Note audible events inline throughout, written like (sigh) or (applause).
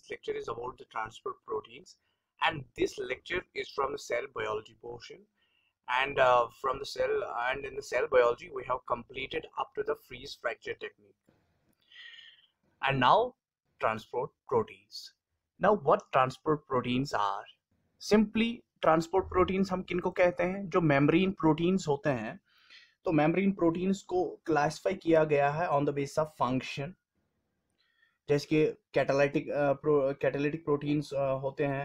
series. Lecture is about the transport proteins and this lecture is from the cell biology portion and uh, from the cell and in the cell biology we have completed up to the freeze fracture technique. And now transport proteins. Now what transport proteins are? Simply transport proteins हम किनको kehte hain jo membrane proteins hote hain तो membrane proteins को classify किया गया है on the base of function जैसे कि catalytic catalytic proteins होते हैं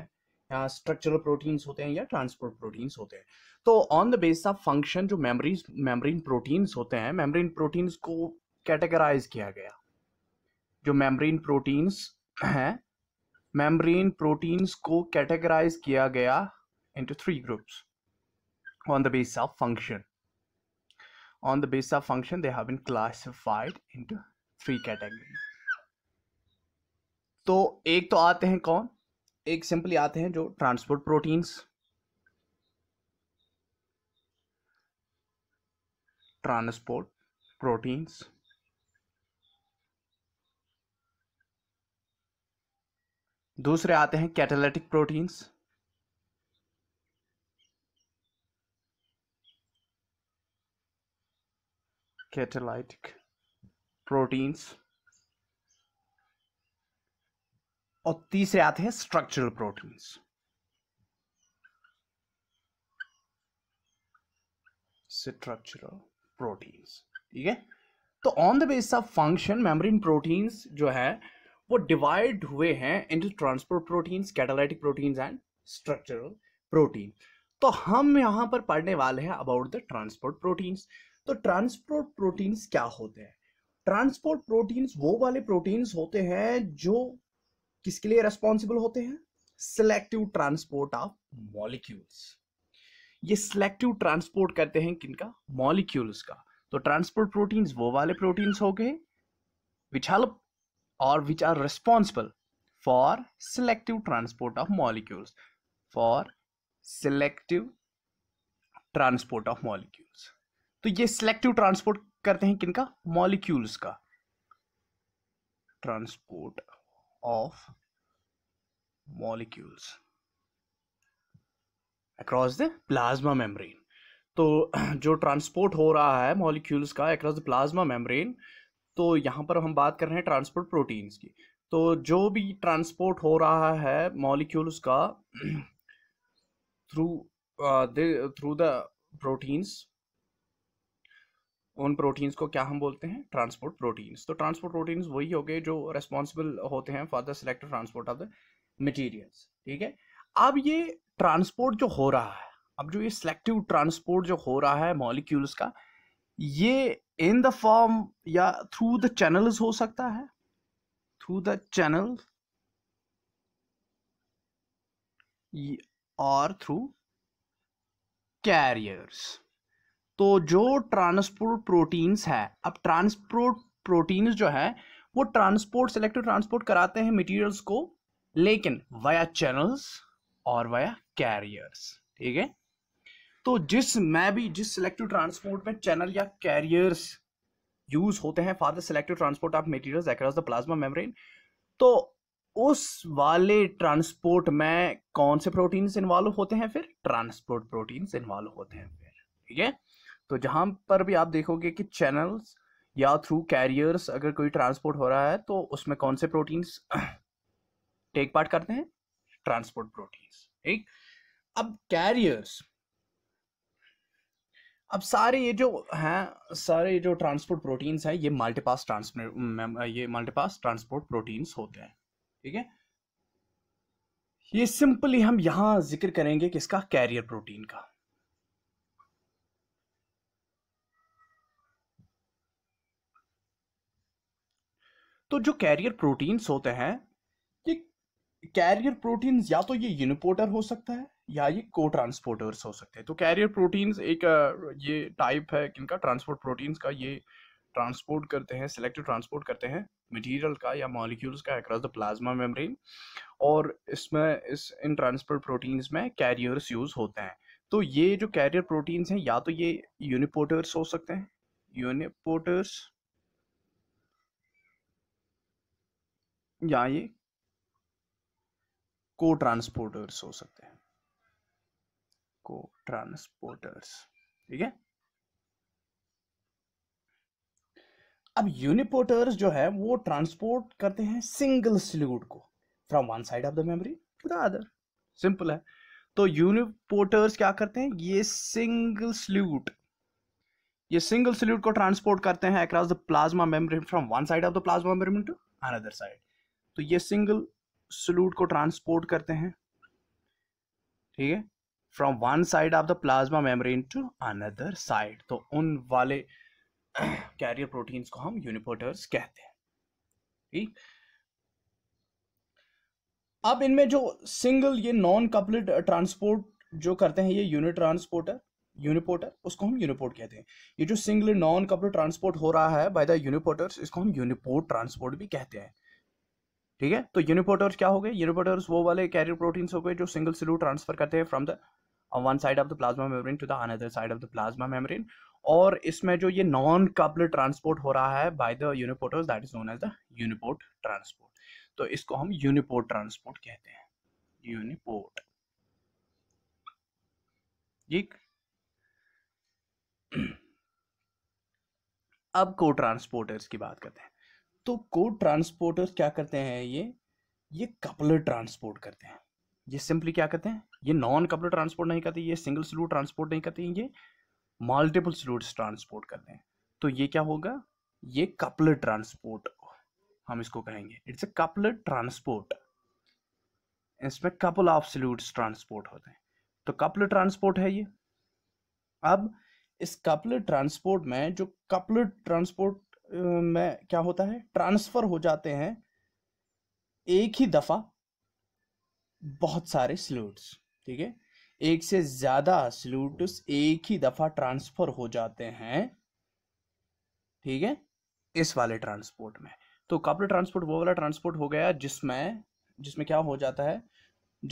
या स्ट्रक्चरल प्रोटीन्स होते हैं या ट्रांसपोर्ट प्रोटीन्स होते हैं तो on the base of function जो मेमरीज मेमरीन प्रोटीन्स होते हैं मेमरीन प्रोटीन्स को कैटेगराइज किया गया जो मेमरीन प्रोटीन्स हैं मेमरीन प्रोटीन्स को कैटेगराइज किया गया into three groups on the base of function on the base of function they have been classified into three categories. तो एक तो आते हैं कौन एक सिंपली आते हैं जो ट्रांसपोर्ट प्रोटीन्स ट्रांसपोर्ट प्रोटीन्स दूसरे आते हैं कैटालिटिक प्रोटीन्स कैटेलाइटिक प्रोटीन्स और तीसरे आते हैं स्ट्रक्चरल प्रोटीन्स स्ट्रक्चरल प्रोटीन्स ठीक है तो on the base of function membrane proteins जो है वो डिवाइड हुए हैं into transport proteins catalytic proteins and structural protein तो हम यहां पर पढ़ने वाले हैं अबाउट द ट्रांसपोर्ट प्रोटीन्स तो ट्रांसपोर्ट प्रोटीन्स क्या होते हैं ट्रांसपोर्ट प्रोटीन्स वो वाले प्रोटीन्स होते हैं जो किसके लिए रेस्पॉन्सिबल होते हैं सिलेक्टिव ट्रांसपोर्ट ऑफ मॉलिक्यूल्स ये सिलेक्टिव ट्रांसपोर्ट करते हैं किनका मॉलिक्यूल्स का तो ट्रांसपोर्ट प्रोटीन्स वो वाले प्रोटीन्स हो गए विच हेल्प और which are responsible for selective transport of molecules for selective transport of molecules तो ये सिलेक्टिव ट्रांसपोर्ट करते हैं किनका मॉलिक्यूल्स का transport of molecules across the plasma membrane तो (clears throat) जो ट्रांसपोर्ट हो रहा है मॉलिक्यूल्स का अक्रॉस द प्लाज्मा मेम्ब्रेन तो यहां पर हम बात कर रहे हैं ट्रांसपोर्ट प्रोटीन्स की तो जो भी ट्रांसपोर्ट हो रहा है मॉलिक्यूल्स का थ्रू थ्रू द प्रोटीन्स उन प्रोटीन्स को क्या हम बोलते हैं ट्रांसपोर्ट प्रोटीन्स तो ट्रांसपोर्ट प्रोटीन्स वही हो गए जो रेस्पॉन्सिबल होते हैं for the select transport of the materials ठीक है अब ये ट्रांसपोर्ट जो हो रहा है अब जो ये सिलेक्टिव ट्रांसपोर्ट जो हो रहा है मॉलिक्यूल्स का ये इन द फॉर्म या थ्रू द चैनल्स हो सकता है थ्रू द चैनल और थ्रू कैरियर्स तो जो ट्रांसपोर्ट प्रोटीन्स है अब ट्रांसपोर्ट प्रोटीन्स जो है वो ट्रांसपोर्ट सेलेक्टिव ट्रांसपोर्ट कराते हैं मटेरियल्स को लेकिन वाया चैनल्स और वाया कैरियर्स ठीक है तो जिस मैं भी जिस सेलेक्टिव ट्रांसपोर्ट में चैनल या कैरियर्स यूज होते हैं for the selective transport of material across the plasma membrane तो उस वाले ट्रांसपोर्ट में कौन से प्रोटीन्स इन्वॉल्व होते हैं फिर ट्रांसपोर्ट प्रोटीन्स इन्वॉल्व होते हैं फिर ठीक है तो जहाँ पर भी आप देखोगे कि चैनल्स या थ्रू कैरियर्स अगर कोई ट्रांसपोर्ट हो रहा है तो उसमें कौन से प्रोटीन्स टेक पार्ट करते हैं ट्रांसपोर्ट प्रोटीन्स ठीक अब कैरियर्स अब सारे ये जो हैं सारे ये जो ट्रांसपोर्ट प्रोटीन्स हैं ये मल्टीपास ट्रांस ये मल्टीपास ट्रांसपोर्ट प्रोटीन्स होते हैं ठीक है ये सिंपली हम यहाँ जिक्र करेंगे किसका कैरियर प्रोटीन का तो जो कैरियर प्रोटीन्स होते हैं ये कैरियर प्रोटीन्स या तो ये यूनिपोर्टर हो सकता है या ये को ट्रांसपोर्टर्स हो सकते हैं तो कैरियर प्रोटीन्स एक ये टाइप है किनका ट्रांसपोर्ट प्रोटीन्स का ये ट्रांसपोर्ट करते हैं सिलेक्टिव ट्रांसपोर्ट करते हैं मटेरियल का या मॉलिक्यूल्स का अक्रॉस द प्लाज्मा मेम्ब्रेन और इसमें इस इन ट्रांसपोर्ट प्रोटीन्स में कैरियर्स यूज होते हैं तो ये जो कैरियर प्रोटीन्स हैं या तो ये यूनिपोर्टर्स हो सकते हैं यूनिपोर्टर्स या ये को ट्रांसपोर्टर्स हो सकते हैं को ट्रांसपोर्टर्स ठीक है अब यूनिपोर्टर्स जो है वो ट्रांसपोर्ट करते हैं सिंगल सल्यूट को from one side of the memory to the other simple है तो यूनिपोर्टर्स क्या करते हैं ये सिंगल सल्यूट ये सिंगल सल्यूट को ट्रांसपोर्ट करते हैं across the plasma membrane from one side of the plasma membrane to another side तो ये सिंगल सल्यूट को ट्रांसपोर्ट करते हैं ठीक है from one side of the plasma membrane to another side तो उन वाले कैरियर प्रोटीन्स को हम यूनिपोर्टर्स कहते हैं ठीक अब इनमें जो सिंगल ये नॉन कपल्ड ट्रांसपोर्ट जो करते हैं ये यूनिट ट्रांसपोर्टर यूनिपोर्टर उसको हम यूनिपोर्ट कहते हैं ये जो सिंगल नॉन कपल ट्रांसपोर्ट हो रहा है बाय द यूनिपोर्टर्स इसको हम यूनिपोर्ट ट्रांसपोर्ट भी कहते हैं ठीक है तो यूनिपोटर्स क्या हो गए यूनिपोटर्स वो वाले कैरियर प्रोटीन्स हो गए जो सिंगल सिलू ट्रांसफर करते हैं from the one side of the plasma membrane to the another side of the plasma membrane और इसमें जो ये नॉन कपल ट्रांसपोर्ट हो रहा है by the uniporters that is known as the uniport transport तो इसको हम यूनिपोर्ट ट्रांसपोर्ट कहते हैं यूनिपोर्ट ठीक (clears throat) अब को ट्रांसपोर्टर्स की बात करते हैं तो को ट्रांसपोर्टर क्या करते हैं ये ये कपलर ट्रांसपोर्ट करते हैं ये सिंपली क्या करते हैं ये नॉन कपलर ट्रांसपोर्ट नहीं करते ये सिंगल स्लू ट्रांसपोर्ट नहीं करते ये मल्टीपल स्लूट्स ट्रांसपोर्ट करते हैं तो ये क्या होगा ये कपलर ट्रांसपोर्ट हम इसको कहेंगे इट्स अ कपलर ट्रांसपोर्ट इसमें कपल ऑफ सल्यूट्स ट्रांसपोर्ट होते हैं तो कपलर ट्रांसपोर्ट है ये अब इस कपलर ट्रांसपोर्ट में जो कपलर ट्रांसपोर्ट में क्या होता है ट्रांसफर हो जाते हैं एक ही दफा बहुत सारे सल्यूट्स ठीक है एक से ज्यादा सल्यूट्स एक ही दफा ट्रांसफर हो जाते हैं ठीक है इस वाले ट्रांसपोर्ट में तो कपल ट्रांसपोर्ट वो वाला ट्रांसपोर्ट हो गया जिसमें जिसमें क्या हो जाता है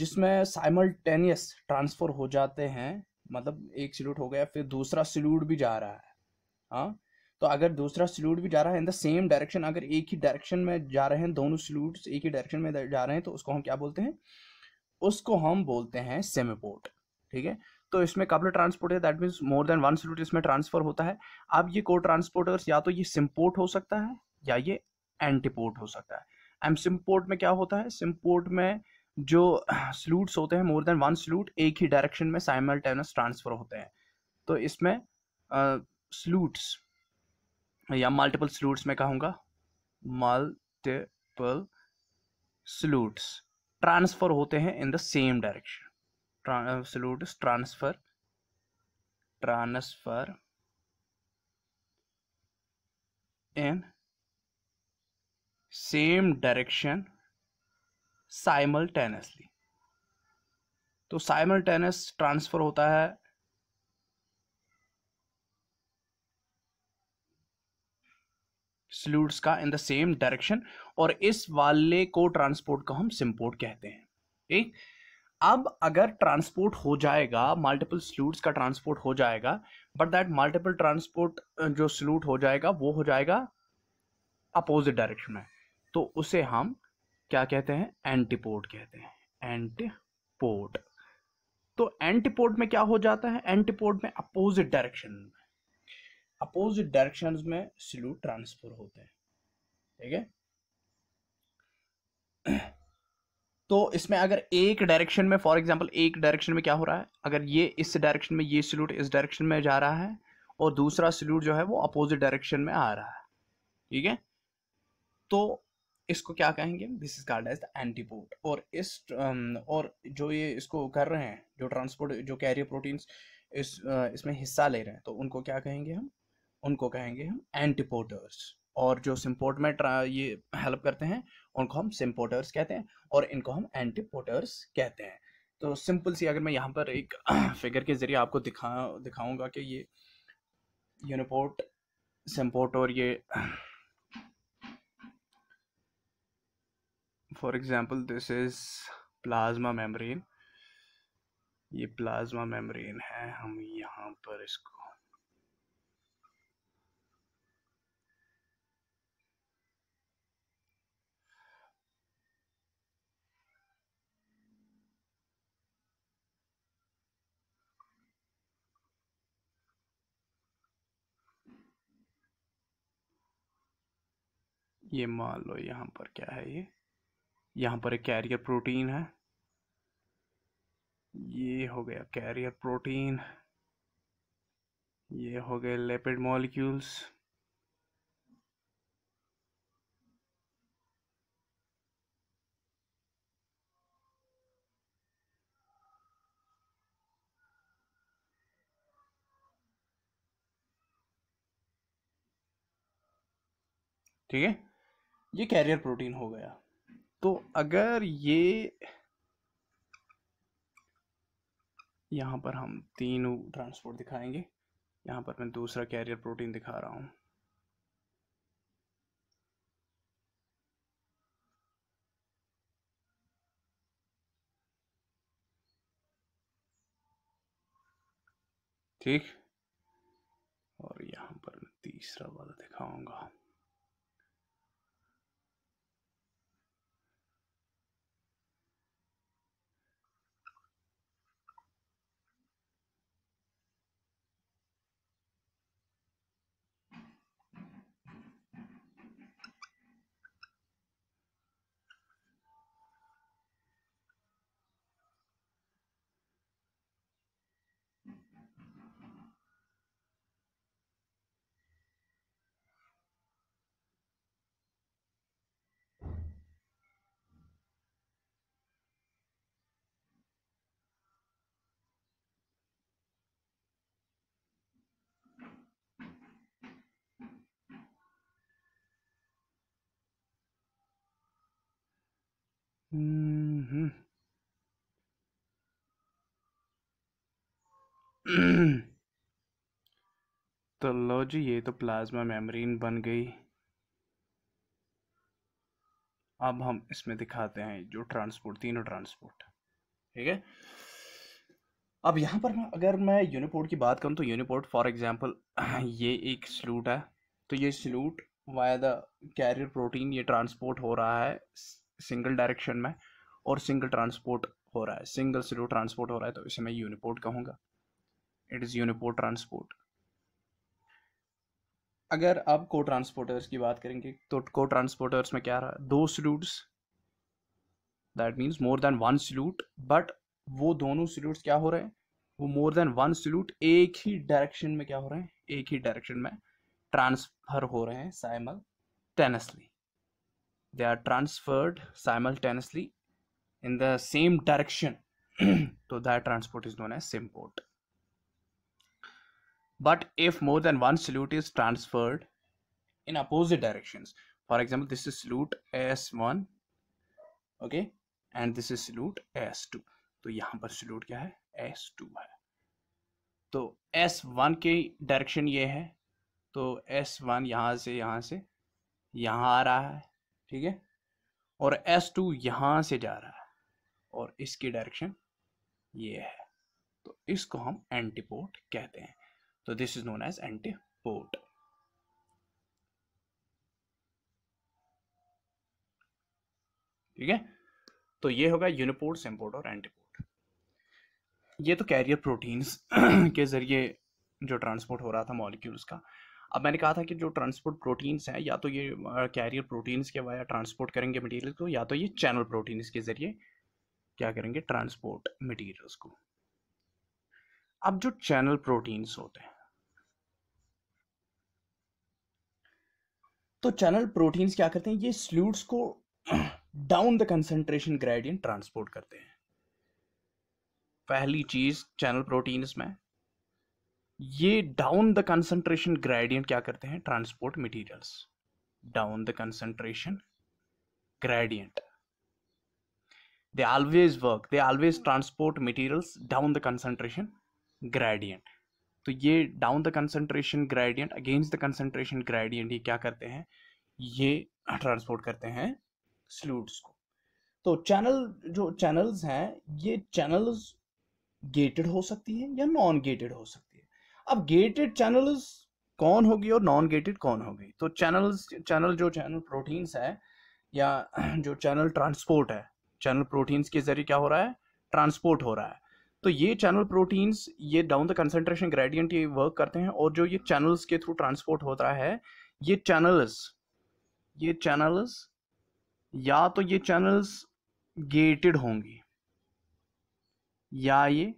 जिसमें साइमल्टेनियस ट्रांसफर हो जाते हैं मतलब एक सल्यूट हो गया फिर दूसरा सल्यूट भी जा रहा है हाँ तो अगर दूसरा सल्यूट भी जा रहा है इन द सेम डायरेक्शन अगर एक ही डायरेक्शन में जा रहे हैं दोनों सल्यूट एक ही डायरेक्शन में जा रहे हैं तो उसको हम क्या बोलते हैं उसको हम बोलते हैं सेमीपोर्ट ठीक है तो इसमें कपल ट्रांसपोर्ट है that means more than one solute इसमें ट्रांसफर होता है अब ये को ट्रांसपोर्टर्स या तो ये सिम्पोर्ट हो सकता है या ये एंटीपोर्ट हो सकता है एम सिम्पोर्ट में क्या होता है सिम्पोर्ट में जो स्लूट्स (clears throat) होते हैं मोर देन वन स्लूट एक ही डायरेक्शन में साइमल ट्रांसफर होते हैं तो इसमें स्लूट्स uh, या मल्टीपल सलूट्स में कहूँगा मल्टीपल सलूट्स ट्रांसफ़र होते हैं in the same direction solutes transfer transfer in same direction simultaneously तो साइमल्टेनियस ट्रांसफ़र होता है सल्यूट्स का इन द सेम डायरेक्शन और इस वाले को ट्रांसपोर्ट को हम सिम्पोर्ट कहते हैं ठीक अब अगर ट्रांसपोर्ट हो जाएगा मल्टीपल सल्यूट्स का ट्रांसपोर्ट हो जाएगा बट दैट मल्टीपल ट्रांसपोर्ट जो सल्यूट हो जाएगा वो हो जाएगा अपोजिट डायरेक्शन में तो उसे हम क्या कहते हैं एंटीपोर्ट कहते हैं एंटीपोर्ट तो एंटीपोर्ट में क्या हो जाता है एंटीपोर्ट में अपोजिट डायरेक्शन में अपोजिट डायरेक्शन में सिलू ट्रांसफर होते हैं ठीक है तो इसमें अगर एक डायरेक्शन में फॉर एग्जांपल एक डायरेक्शन में क्या हो रहा है अगर ये इस डायरेक्शन में ये सल्यूट इस डायरेक्शन में जा रहा है और दूसरा सल्यूट जो है वो अपोजिट डायरेक्शन में आ रहा है ठीक है तो इसको क्या कहेंगे this is called as the antipode और इस और जो ये इसको कर रहे हैं जो ट्रांसपोर्ट जो कैरियर प्रोटीन्स इस इसमें हिस्सा ले रहे हैं तो उनको क्या कहेंगे हम उनको कहेंगे हम एंटीपोटर्स और जो सिम्पोर्ट में ये हेल्प करते हैं उनको हम सिम्पोर्टर्स कहते हैं और इनको हम एंटीपोटर्स कहते हैं तो सिंपल सी अगर मैं यहाँ पर एक फिगर (clears throat) के ज़रिए आपको दिखा दिखाऊंगा कि ये यूनिपोर्ट सिम्पोर्ट और ये for example this is plasma membrane ये प्लाज्मा मेम्ब्रेन है हम यहाँ पर इसको ये मान लो यहाँ पर क्या है ये यहाँ पर एक कैरियर प्रोटीन है ये हो गया कैरियर प्रोटीन ये हो गए लेपिड मॉलिक्यूल्स ठीक है ये कैरियर प्रोटीन हो गया तो अगर ये यहाँ पर हम तीनों ट्रांसपोर्ट दिखाएंगे यहाँ पर मैं दूसरा कैरियर प्रोटीन दिखा रहा हूँ ठीक और यहाँ पर मैं तीसरा वाला दिखाऊंगा Mm-hmm. (clears throat) तो लो जी ये तो प्लाज्मा मेम्ब्रेन बन गई अब हम इसमें दिखाते हैं जो ट्रांसपोर्ट तीनों ट्रांसपोर्ट ठीक है अब यहाँ पर मैं अगर मैं यूनिपोर्ट की बात करूँ तो यूनिपोर्ट फॉर एग्जांपल (clears throat) ये एक स्लूट है तो ये solute via the carrier protein ये ट्रांसपोर्ट हो रहा है सिंगल डायरेक्शन में और सिंगल ट्रांसपोर्ट हो रहा है सिंगल सिरो ट्रांसपोर्ट हो रहा है तो इसे मैं यूनिपोर्ट कहूँगा इट इज़ यूनिपोर्ट ट्रांसपोर्ट अगर आप को ट्रांसपोर्टर्स की बात करेंगे तो को ट्रांसपोर्टर्स में क्या रहा है दो solutes that means more than one solute but वो दोनों स्लूट्स क्या हो रहे हैं वो मोर देन वन स्लूट एक ही डायरेक्शन में क्या हो रहे हैं एक ही डायरेक्शन में ट्रांसफर हो रहे हैं साइमल टेनसली they are transferred simultaneously in the same direction so that transport is known as symport but if more than one salute is transferred in opposite directions for example this is salute s1 okay and this is salute s2 तो यहाँ पर salute क्या है S2 है तो S1 के direction ये है तो S1 यहाँ से यहाँ से यहाँ आ रहा है ठीक है और S2 टू यहाँ से जा रहा है और इसकी डायरेक्शन ये है तो इसको हम एंटीपोर्ट कहते हैं तो this is known as antiport ठीक है तो ये होगा यूनिपोर्ट सिम्पोर्ट और एंटीपोर्ट ये तो कैरियर प्रोटीन्स के जरिए जो ट्रांसपोर्ट हो रहा था मॉलिक्यूल्स का अब मैंने कहा था कि जो ट्रांसपोर्ट प्रोटीन्स हैं या तो ये कैरियर प्रोटीन्स के वाया ट्रांसपोर्ट करेंगे मटेरियल को या तो ये चैनल प्रोटीन्स के ज़रिए क्या करेंगे ट्रांसपोर्ट मटेरियल्स को अब जो चैनल प्रोटीन्स होते हैं तो चैनल प्रोटीन्स क्या करते हैं ये स्ल्यूट्स को down the concentration gradient transport करते हैं पहली चीज चैनल प्रोटीन्स में ये डाउन द कंसंट्रेशन ग्रेडियंट क्या करते हैं transport materials down the concentration gradient they always work they always transport materials down the concentration gradient तो ये down the concentration gradient against the concentration gradient ये क्या करते हैं ये ट्रांसपोर्ट करते हैं स्लूड्स को तो चैनल जो चैनल्स हैं ये चैनल्स गेटेड हो सकती है या नॉन गेटेड हो सकती हैं अब गेटेड चैनल्स कौन होगी और नॉन गेटेड कौन होगी तो चैनल्स चैनल जो चैनल प्रोटीन्स है या (clears throat) जो चैनल ट्रांसपोर्ट है चैनल प्रोटीन्स के जरिए क्या हो रहा है ट्रांसपोर्ट हो रहा है तो ये चैनल प्रोटीन्स ये डाउन द कंसेंट्रेशन ग्रेडियंट ये वर्क करते हैं और जो ये चैनल्स के थ्रू ट्रांसपोर्ट हो रहा है ये चैनल्स ये चैनल्स या तो ये चैनल्स गेटेड होंगी या ये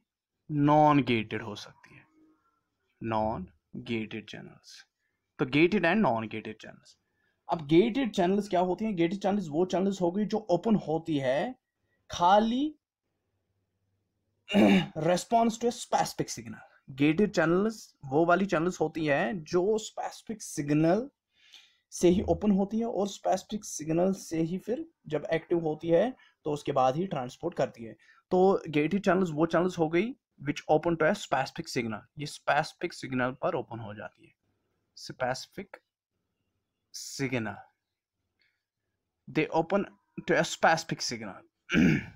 नॉन गेटेड हो सकते नॉन गेटेड चैनल्स तो gated and non gated channels अब गेटेड चैनल्स क्या होती हैं गेटेड चैनल्स वो चैनल्स हो गई जो ओपन होती है खाली response to specific signal gated channels वो वाली चैनल्स होती हैं जो स्पेसिफिक सिग्नल से ही ओपन होती है और स्पेसिफिक सिग्नल से ही फिर जब एक्टिव होती है तो उसके बाद ही ट्रांसपोर्ट करती है तो गेटेड चैनल्स वो चैनल्स हो गई which open to a specific signal ये स्पेसिफिक सिग्नल पर ओपन हो जाती है specific signal they open to a specific signal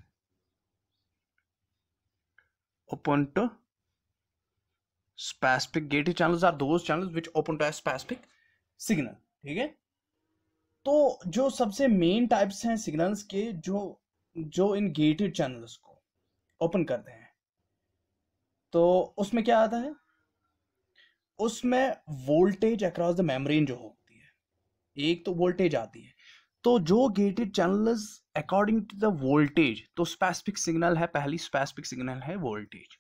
open to specific gate channel are दो channel which open to a specific signal ठीक है तो जो सबसे मेन टाइप्स हैं सिग्नल्स के जो जो इन गेटेड चैनल्स को ओपन करते हैं तो उसमें क्या आता है उसमें वोल्टेज अक्रॉस द मेम्ब्रेन जो होती है एक तो वोल्टेज आती है तो जो gated channel according to the voltage तो स्पेसिफिक सिग्नल है पहली स्पेसिफिक सिग्नल है वोल्टेज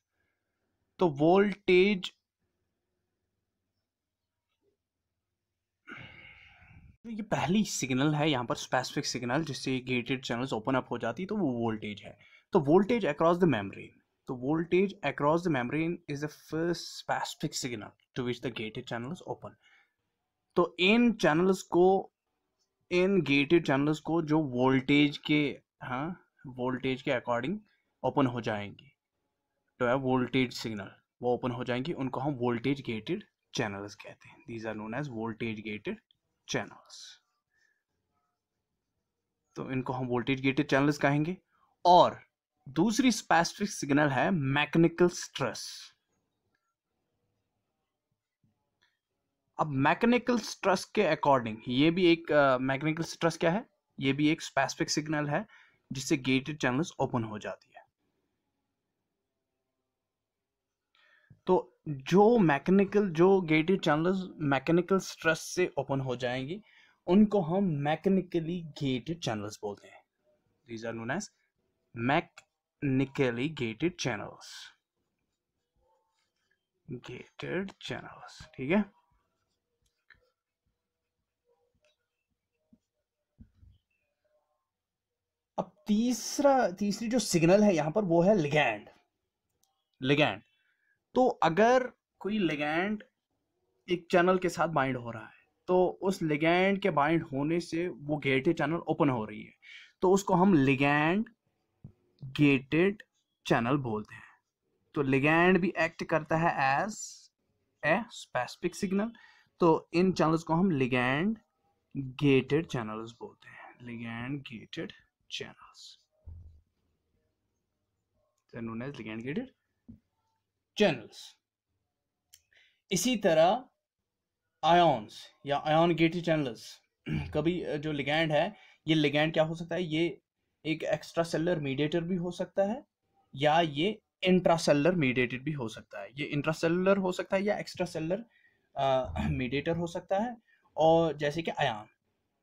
तो वोल्टेज ये पहली सिग्नल है यहाँ पर स्पेसिफिक सिग्नल जिससे गेटेड चैनल्स ओपन अप हो जाती तो है तो वो वोल्टेज है तो voltage across the membrane The voltage across the membrane is the first spastic signal to which the gated channel is open. तो इन चैनल्स को इन गेटेड चैनल्स को जो वोल्टेज के हाँ वोल्टेज के अकॉर्डिंग ओपन हो जाएंगे तो है वोल्टेज सिग्नल वो ओपन हो जाएंगे उनको हम वोल्टेज गेटेड चैनल्स कहते हैं these are known as voltage gated channels तो इनको हम वोल्टेज गेटेड चैनल्स कहेंगे और दूसरी स्पेसिफिक सिग्नल है मैकेनिकल स्ट्रेस अब मैकेनिकल स्ट्रेस के अकॉर्डिंग ये भी एक मैकेनिकल uh, स्ट्रेस क्या है ये भी एक स्पेसिफिक सिग्नल है जिससे गेटेड चैनल्स ओपन हो जाती है तो जो मैकेनिकल जो गेटेड चैनल्स मैकेनिकल स्ट्रेस से ओपन हो जाएंगी उनको हम मैकेनिकली गेटेड चैनल्स बोलते हैं these are known as mechanically gated channels gated channels ठीक है अब तीसरा तीसरी जो सिग्नल है यहां पर वो है लिगैंड लिगैंड तो अगर कोई लिगैंड एक चैनल के साथ बाइंड हो रहा है तो उस लिगैंड के बाइंड होने से वो गेटेड चैनल ओपन हो रही है तो उसको हम लिगैंड गेटेड चैनल बोलते हैं तो लिगैंड भी एक्ट करता है एज ए स्पेसिफिक सिग्नल तो इन चैनल्स को हम लिगैंड गेटेड चैनल्स बोलते हैं लिगैंड गेटेड चैनल्स known इसी तरह आयन्स या आयोन गेटेड चैनल्स कभी जो लिगैंड है ये लिगैंड क्या हो सकता है ये एक एक्स्ट्रा सेलर मीडिएटर भी हो सकता है या ये इंट्रा सेलर मीडिएटेड भी हो सकता है ये इंट्रा सेलर हो सकता है या एक्स्ट्रा सेलर मीडिएटर हो सकता है और जैसे कि आयान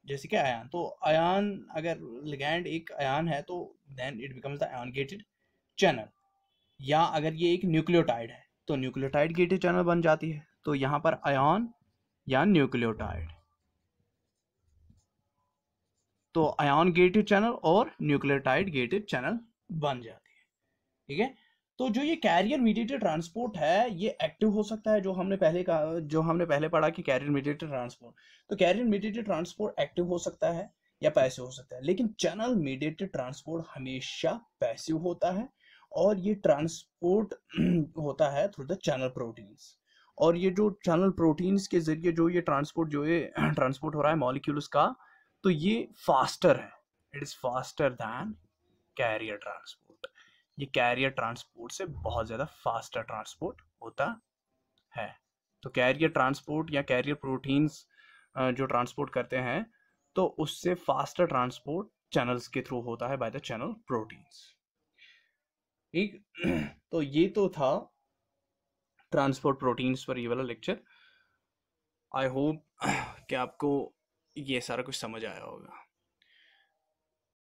जैसे कि आयान तो आयान अगर लिगैंड एक आयान है तो then it becomes the ion gated channel या अगर ये एक न्यूक्लियोटाइड है तो न्यूक्लियोटाइड गेटेड चैनल बन जाती है तो यहाँ पर आयन या न्यूक्लियोटाइड तो आयोन गेटिव चैनल और न्यूक्लियोटाइड गेटिव चैनल बन जाती है ठीक है तो जो ये कैरियर मीडिएटेड ट्रांसपोर्ट है ये एक्टिव हो सकता है जो हमने पहले कहा जो हमने पहले पढ़ा कि कैरियर मीडिएटेड ट्रांसपोर्ट तो कैरियर मीडिएटेड ट्रांसपोर्ट एक्टिव हो सकता है या पैसिव हो सकता है लेकिन चैनल मीडिएटेड ट्रांसपोर्ट हमेशा पैसिव होता है और ये ट्रांसपोर्ट (clears throat) होता है थ्रू द चैनल प्रोटीन्स और ये जो चैनल प्रोटीन्स के जरिए जो ये ट्रांसपोर्ट जो ये ट्रांसपोर्ट (clears throat) हो रहा है मॉलिक्यूल्स का तो ये फास्टर है it is faster than carrier transport ये कैरियर ट्रांसपोर्ट से बहुत ज़्यादा फास्टर ट्रांसपोर्ट होता है तो कैरियर ट्रांसपोर्ट या कैरियर प्रोटीन्स जो ट्रांसपोर्ट करते हैं तो उससे फास्टर ट्रांसपोर्ट चैनल्स के थ्रू होता है बाय द चैनल प्रोटीन्स ठीक तो ये तो था ट्रांसपोर्ट प्रोटीन्स पर ये वाला लेक्चर आई होप कि आपको ये सारा कुछ समझ आया होगा